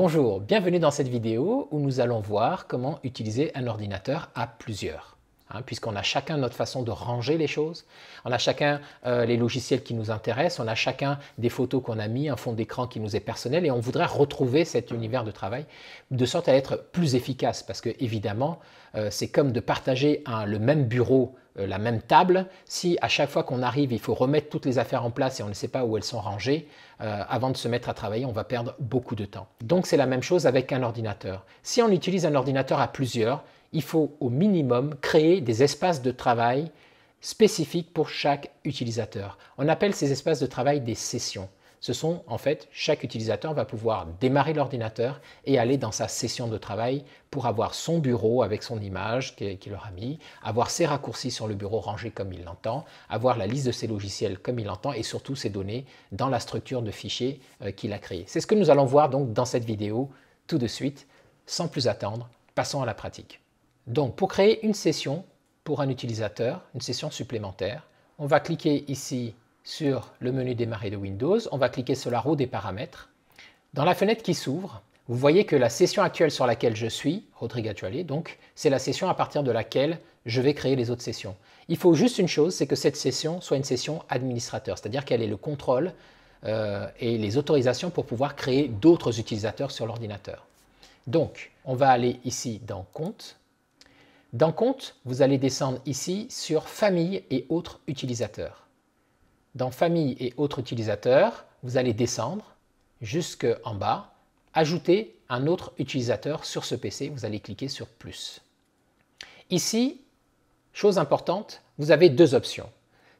Bonjour, bienvenue dans cette vidéo où nous allons voir comment utiliser un ordinateur à plusieurs. Hein, puisqu'on a chacun notre façon de ranger les choses, on a chacun euh, les logiciels qui nous intéressent, on a chacun des photos qu'on a mis, un fond d'écran qui nous est personnel, et on voudrait retrouver cet univers de travail de sorte à être plus efficace, parce que évidemment, euh, c'est comme de partager le même bureau, euh, la même table, si à chaque fois qu'on arrive, il faut remettre toutes les affaires en place et on ne sait pas où elles sont rangées, avant de se mettre à travailler, on va perdre beaucoup de temps. Donc c'est la même chose avec un ordinateur. Si on utilise un ordinateur à plusieurs, il faut au minimum créer des espaces de travail spécifiques pour chaque utilisateur. On appelle ces espaces de travail des sessions. Ce sont en fait, chaque utilisateur va pouvoir démarrer l'ordinateur et aller dans sa session de travail pour avoir son bureau avec son image qu'il aura mis, avoir ses raccourcis sur le bureau rangés comme il l'entend, avoir la liste de ses logiciels comme il l'entend et surtout ses données dans la structure de fichiers euh, qu'il a créée. C'est ce que nous allons voir donc dans cette vidéo tout de suite. Sans plus attendre, passons à la pratique. Donc pour créer une session pour un utilisateur, une session supplémentaire, on va cliquer ici sur le menu démarrer de Windows, on va cliquer sur la roue des paramètres. Dans la fenêtre qui s'ouvre, vous voyez que la session actuelle sur laquelle je suis, Rodrigue Atualé, donc c'est la session à partir de laquelle je vais créer les autres sessions. Il faut juste une chose, c'est que cette session soit une session administrateur, c'est-à-dire qu'elle ait le contrôle euh, et les autorisations pour pouvoir créer d'autres utilisateurs sur l'ordinateur. Donc, on va aller ici dans Compte, dans Compte, vous allez descendre ici sur Famille et autres utilisateurs. Dans Famille et autres utilisateurs, vous allez descendre jusqu'en bas, Ajouter un autre utilisateur sur ce PC, vous allez cliquer sur Plus. Ici, chose importante, vous avez deux options.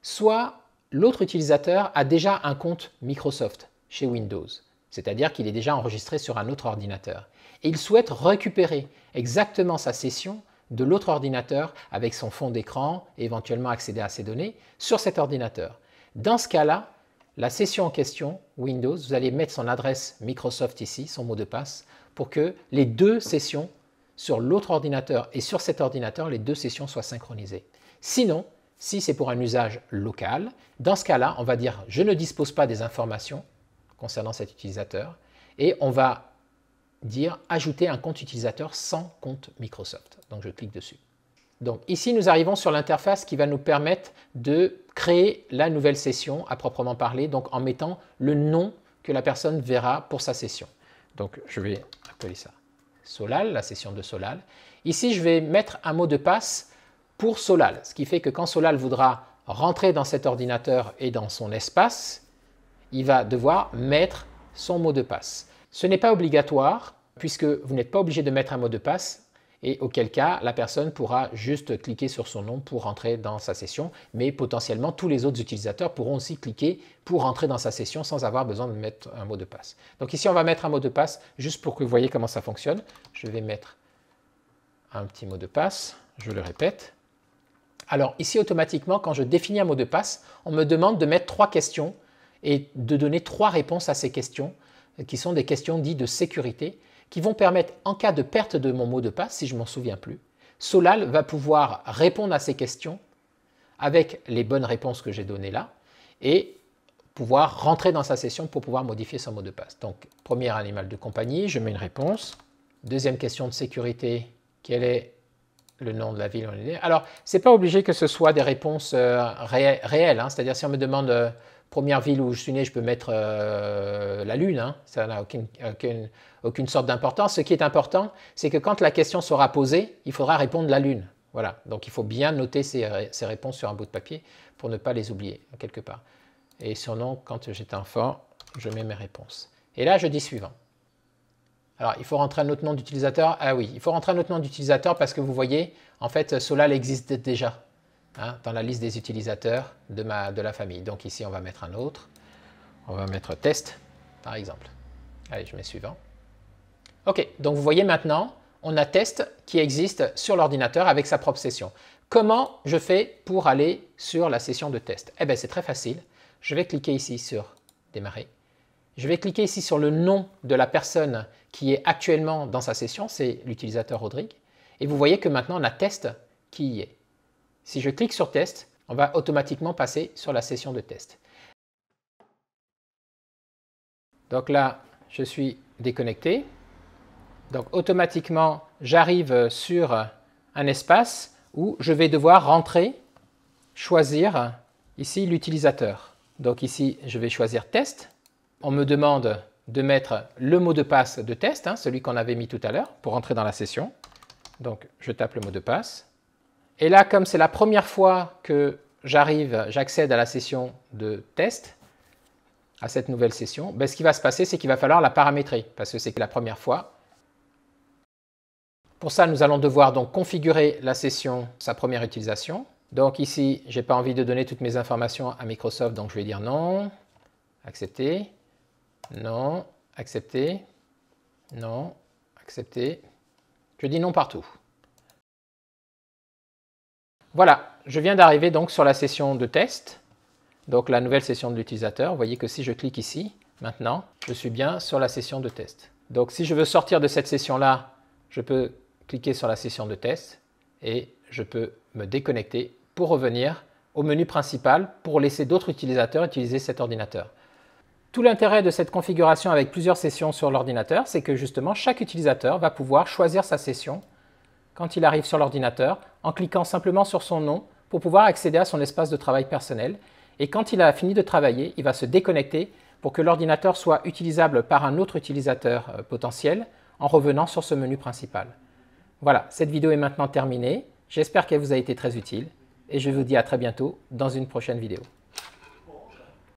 Soit l'autre utilisateur a déjà un compte Microsoft chez Windows, c'est-à-dire qu'il est déjà enregistré sur un autre ordinateur, et il souhaite récupérer exactement sa session de l'autre ordinateur avec son fond d'écran et éventuellement accéder à ces données sur cet ordinateur. Dans ce cas-là, la session en question, Windows, vous allez mettre son adresse Microsoft ici, son mot de passe, pour que les deux sessions sur l'autre ordinateur et sur cet ordinateur, les deux sessions soient synchronisées. Sinon, si c'est pour un usage local, dans ce cas-là, on va dire je ne dispose pas des informations concernant cet utilisateur et on va dire ajouter un compte utilisateur sans compte Microsoft. Donc je clique dessus. Donc ici, nous arrivons sur l'interface qui va nous permettre de créer la nouvelle session à proprement parler, donc en mettant le nom que la personne verra pour sa session. Donc je vais appeler ça Solal, la session de Solal. Ici, je vais mettre un mot de passe pour Solal, ce qui fait que quand Solal voudra rentrer dans cet ordinateur et dans son espace, il va devoir mettre son mot de passe. Ce n'est pas obligatoire puisque vous n'êtes pas obligé de mettre un mot de passe et auquel cas la personne pourra juste cliquer sur son nom pour entrer dans sa session, mais potentiellement tous les autres utilisateurs pourront aussi cliquer pour rentrer dans sa session sans avoir besoin de mettre un mot de passe. Donc ici on va mettre un mot de passe juste pour que vous voyez comment ça fonctionne. Je vais mettre un petit mot de passe, je le répète. Alors ici automatiquement quand je définis un mot de passe, on me demande de mettre trois questions et de donner trois réponses à ces questions qui sont des questions dites de sécurité, qui vont permettre, en cas de perte de mon mot de passe, si je m'en souviens plus, Solal va pouvoir répondre à ces questions avec les bonnes réponses que j'ai données là et pouvoir rentrer dans sa session pour pouvoir modifier son mot de passe. Donc, premier animal de compagnie, je mets une réponse. Deuxième question de sécurité, quel est le nom de la ville Alors, ce n'est pas obligé que ce soit des réponses euh, réelles, hein. c'est-à-dire si on me demande... Euh, première ville où je suis né, je peux mettre euh, la Lune. Hein. Ça n'a aucune, aucune, sorte d'importance. Ce qui est important, c'est que quand la question sera posée, il faudra répondre la Lune. Voilà. Donc il faut bien noter euh, ces, réponses sur un bout de papier pour ne pas les oublier quelque part. Et sinon, quand j'étais enfant, je mets mes réponses. Et là, je dis suivant. Alors, il faut rentrer un autre nom d'utilisateur. Ah oui, il faut rentrer un autre nom d'utilisateur parce que vous voyez, en fait, cela existe déjà. Hein, dans la liste des utilisateurs de, ma, de la famille. Donc ici, on va mettre un autre. On va mettre test, par exemple. Allez, je mets suivant. OK, donc vous voyez maintenant, on a test qui existe sur l'ordinateur avec sa propre session. Comment je fais pour aller sur la session de test Eh bien, c'est très facile. Je vais cliquer ici sur « Démarrer ». Je vais cliquer ici sur le nom de la personne qui est actuellement dans sa session, c'est l'utilisateur Rodrigue. Et vous voyez que maintenant, on a test qui y est. Si je clique sur Test, on va automatiquement passer sur la session de test. Donc là, je suis déconnecté. Donc automatiquement, j'arrive sur un espace où je vais devoir rentrer, choisir ici l'utilisateur. Donc ici, je vais choisir test. On me demande de mettre le mot de passe de test, hein, celui qu'on avait mis tout à l'heure, pour rentrer dans la session. Donc je tape le mot de passe. Et là, comme c'est la première fois que j'arrive, j'accède à la session de test, à cette nouvelle session, ben, ce qui va se passer, c'est qu'il va falloir la paramétrer, parce que c'est la première fois. Pour ça, nous allons devoir donc configurer la session, sa première utilisation. Donc ici, je n'ai pas envie de donner toutes mes informations à Microsoft, donc je vais dire non, accepter, non, accepter, non, accepter. Je dis non partout. Voilà, je viens d'arriver donc sur la session de test, donc la nouvelle session de l'utilisateur. Vous voyez que si je clique ici, maintenant, je suis bien sur la session de test. Donc si je veux sortir de cette session-là, je peux cliquer sur la session de test et je peux me déconnecter pour revenir au menu principal pour laisser d'autres utilisateurs utiliser cet ordinateur. Tout l'intérêt de cette configuration avec plusieurs sessions sur l'ordinateur, c'est que justement chaque utilisateur va pouvoir choisir sa session quand il arrive sur l'ordinateur en cliquant simplement sur son nom pour pouvoir accéder à son espace de travail personnel. Et quand il a fini de travailler, il va se déconnecter pour que l'ordinateur soit utilisable par un autre utilisateur euh, potentiel en revenant sur ce menu principal. Voilà, cette vidéo est maintenant terminée. J'espère qu'elle vous a été très utile et je vous dis à très bientôt dans une prochaine vidéo.